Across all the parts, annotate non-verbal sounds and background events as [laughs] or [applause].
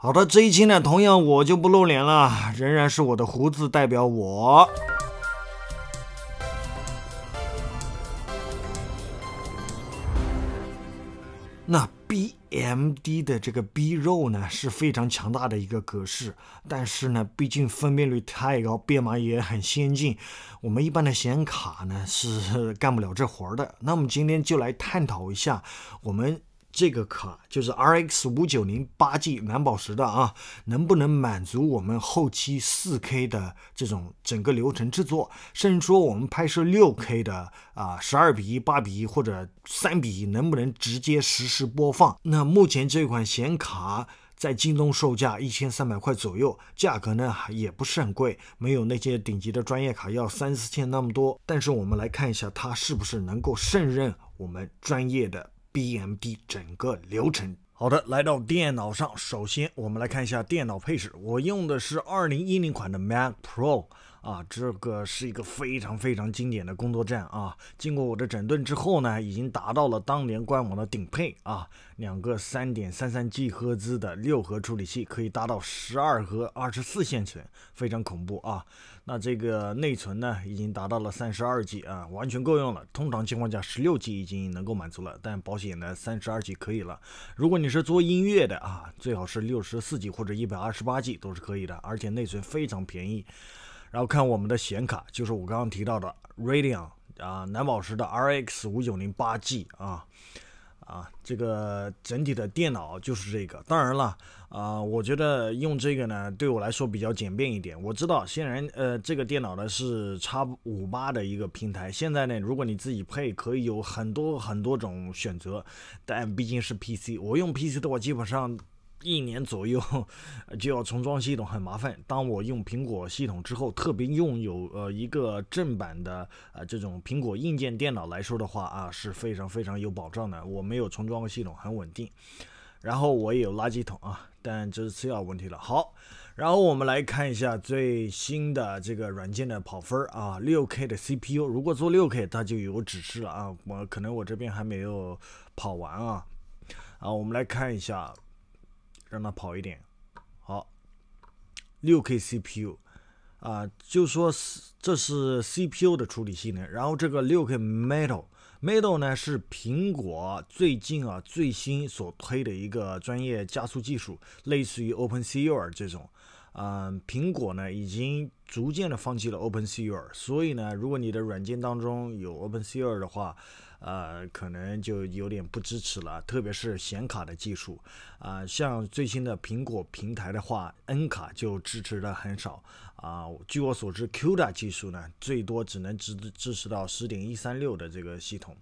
好的，这一期呢，同样我就不露脸了，仍然是我的胡子代表我。那 BMD 的这个 B 肉呢是非常强大的一个格式，但是呢，毕竟分辨率太高，编码也很先进，我们一般的显卡呢是干不了这活儿的。那我们今天就来探讨一下我们。这个卡就是 R X 五九零八 G 蓝宝石的啊，能不能满足我们后期四 K 的这种整个流程制作？甚至说我们拍摄六 K 的啊，十二比一、八比一或者三比一，能不能直接实时播放？那目前这款显卡在京东售价一千三百块左右，价格呢也不是很贵，没有那些顶级的专业卡要三四千那么多。但是我们来看一下，它是不是能够胜任我们专业的？BMD 整个流程，好的，来到电脑上，首先我们来看一下电脑配置，我用的是二零一零款的 Mac Pro。啊，这个是一个非常非常经典的工作站啊！经过我的整顿之后呢，已经达到了当年官网的顶配啊。两个三点三三 G 赫兹的六核处理器，可以达到十二核、二十四线程，非常恐怖啊！那这个内存呢，已经达到了三十二 G 啊，完全够用了。通常情况下，十六 G 已经能够满足了，但保险呢，三十二 G 可以了。如果你是做音乐的啊，最好是六十四 G 或者一百二十八 G 都是可以的，而且内存非常便宜。然后看我们的显卡，就是我刚刚提到的 Radeon 啊，蓝宝石的 RX 五九零八 G 啊啊，这个整体的电脑就是这个。当然了啊，我觉得用这个呢，对我来说比较简便一点。我知道显然呃，这个电脑呢是叉五八的一个平台。现在呢，如果你自己配，可以有很多很多种选择，但毕竟是 PC，我用 PC 的话，基本上。一年左右就要重装系统，很麻烦。当我用苹果系统之后，特别用有呃一个正版的啊这种苹果硬件电脑来说的话啊，是非常非常有保障的。我没有重装系统，很稳定。然后我也有垃圾桶啊，但这是次要问题了。好，然后我们来看一下最新的这个软件的跑分儿啊，六 K 的 CPU 如果做六 K 它就有指示了啊。我可能我这边还没有跑完啊啊，我们来看一下。让它跑一点，好，六 K CPU 啊，就说是这是 CPU 的处理性能。然后这个六 K Metal，Metal 呢是苹果最近啊最新所推的一个专业加速技术，类似于 OpenCL 这种。嗯，苹果呢已经逐渐的放弃了 OpenCL，所以呢，如果你的软件当中有 OpenCL 的话，呃，可能就有点不支持了，特别是显卡的技术啊，像最新的苹果平台的话，N 卡就支持的很少啊。据我所知，Q 大技术呢，最多只能支支持到十点一三六的这个系统。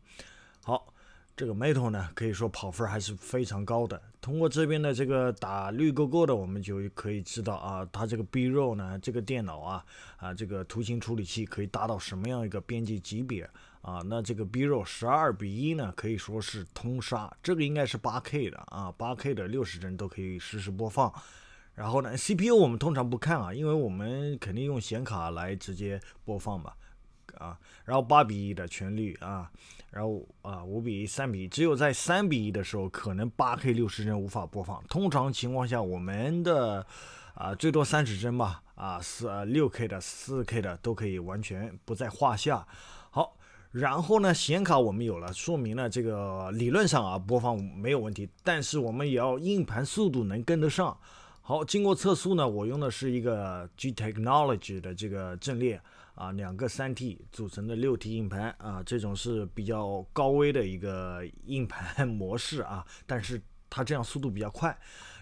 这个 Metal 呢，可以说跑分还是非常高的。通过这边的这个打绿勾勾的，我们就可以知道啊，它这个 B r o 呢，这个电脑啊，啊，这个图形处理器可以达到什么样一个边辑级别啊？那这个 B o 十二比一呢，可以说是通杀。这个应该是八 K 的啊，八 K 的六十帧都可以实时播放。然后呢，CPU 我们通常不看啊，因为我们肯定用显卡来直接播放嘛。啊，然后八比一的全率啊，然后啊五比一、三比一，只有在三比一的时候，可能八 K 六十帧无法播放。通常情况下，我们的啊最多三十帧吧，啊四六 K 的、四 K 的都可以完全不在话下。好，然后呢，显卡我们有了，说明了这个理论上啊播放没有问题，但是我们也要硬盘速度能跟得上。好，经过测速呢，我用的是一个 G Technology 的这个阵列啊，两个三 T 组成的六 T 硬盘啊，这种是比较高危的一个硬盘 [laughs] 模式啊，但是它这样速度比较快。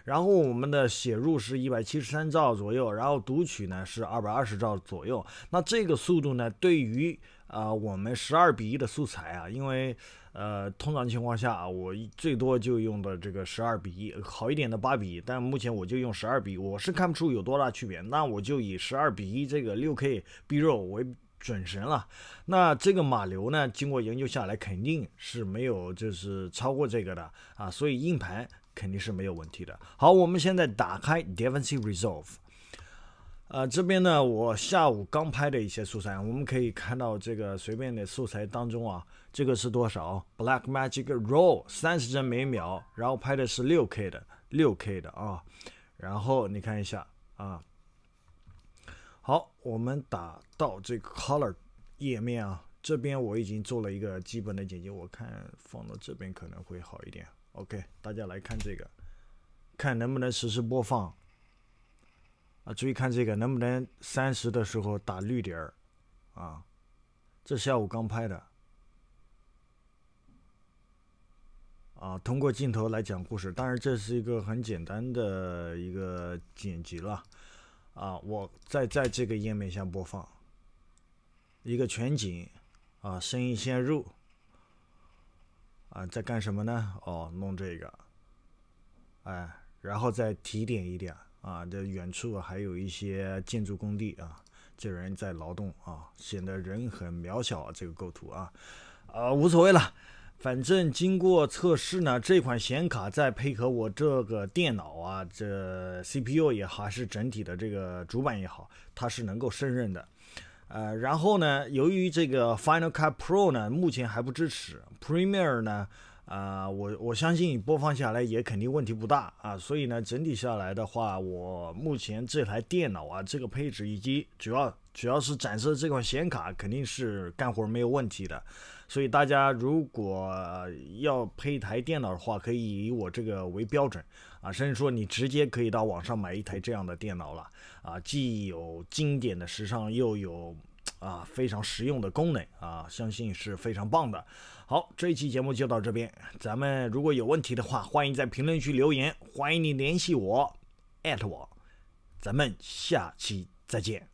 然后我们的写入是一百七十三兆左右，然后读取呢是二百二十兆左右。那这个速度呢，对于啊我们十二比一的素材啊，因为呃通常情况下啊，我最多就用的这个十二比一好一点的八比一，但目前我就用十二比一，我是看不出有多大区别。那我就以十二比一这个六 K B r o 为。准神了，那这个码流呢？经过研究下来，肯定是没有，就是超过这个的啊，所以硬盘肯定是没有问题的。好，我们现在打开 DaVinci Resolve，呃，这边呢，我下午刚拍的一些素材，我们可以看到这个随便的素材当中啊，这个是多少？Black Magic RAW 三十帧每秒，然后拍的是六 K 的，六 K 的啊，然后你看一下啊。好，我们打到这个 Color 页面啊，这边我已经做了一个基本的剪辑，我看放到这边可能会好一点。OK，大家来看这个，看能不能实时播放啊？注意看这个，能不能三十的时候打绿点儿啊？这下午刚拍的啊，通过镜头来讲故事，当然这是一个很简单的一个剪辑了。啊，我在在这个页面下播放一个全景，啊，声音先入，啊，在干什么呢？哦，弄这个，哎，然后再提点一点，啊，这远处还有一些建筑工地啊，这人在劳动啊，显得人很渺小，这个构图啊，啊，无所谓了。反正经过测试呢，这款显卡再配合我这个电脑啊，这 CPU 也还是整体的这个主板也好，它是能够胜任的。呃，然后呢，由于这个 Final Cut Pro 呢目前还不支持 Premiere 呢，啊，我我相信播放下来也肯定问题不大啊。所以呢，整体下来的话，我目前这台电脑啊，这个配置以及主要。主要是展示这款显卡肯定是干活没有问题的，所以大家如果要配台电脑的话，可以以我这个为标准啊，甚至说你直接可以到网上买一台这样的电脑了啊，既有经典的时尚，又有啊非常实用的功能啊，相信是非常棒的。好，这一期节目就到这边，咱们如果有问题的话，欢迎在评论区留言，欢迎你联系我，艾特我，咱们下期再见。